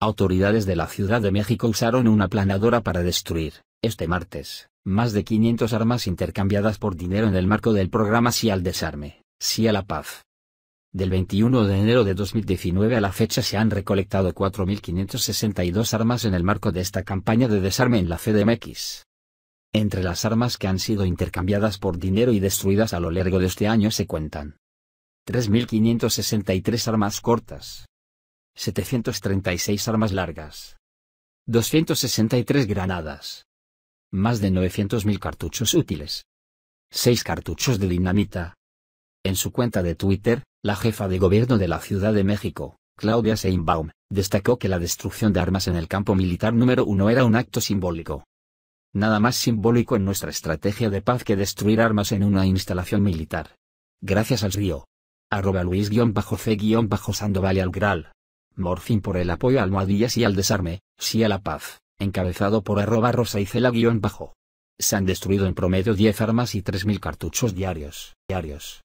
Autoridades de la Ciudad de México usaron una planadora para destruir, este martes, más de 500 armas intercambiadas por dinero en el marco del programa Sí al Desarme, Sí a la Paz. Del 21 de enero de 2019 a la fecha se han recolectado 4.562 armas en el marco de esta campaña de desarme en la CDMX. Entre las armas que han sido intercambiadas por dinero y destruidas a lo largo de este año se cuentan 3.563 armas cortas, 736 armas largas, 263 granadas, más de 900.000 cartuchos útiles, 6 cartuchos de dinamita. En su cuenta de Twitter, la jefa de gobierno de la Ciudad de México, Claudia Seinbaum, destacó que la destrucción de armas en el campo militar número uno era un acto simbólico. Nada más simbólico en nuestra estrategia de paz que destruir armas en una instalación militar. Gracias al río. Arroba Luis-C-Sandoval y al Gral. Morfin por el apoyo a Almohadillas y al desarme, sí a la paz, encabezado por arroba rosa y cela bajo. Se han destruido en promedio 10 armas y 3.000 cartuchos diarios. diarios.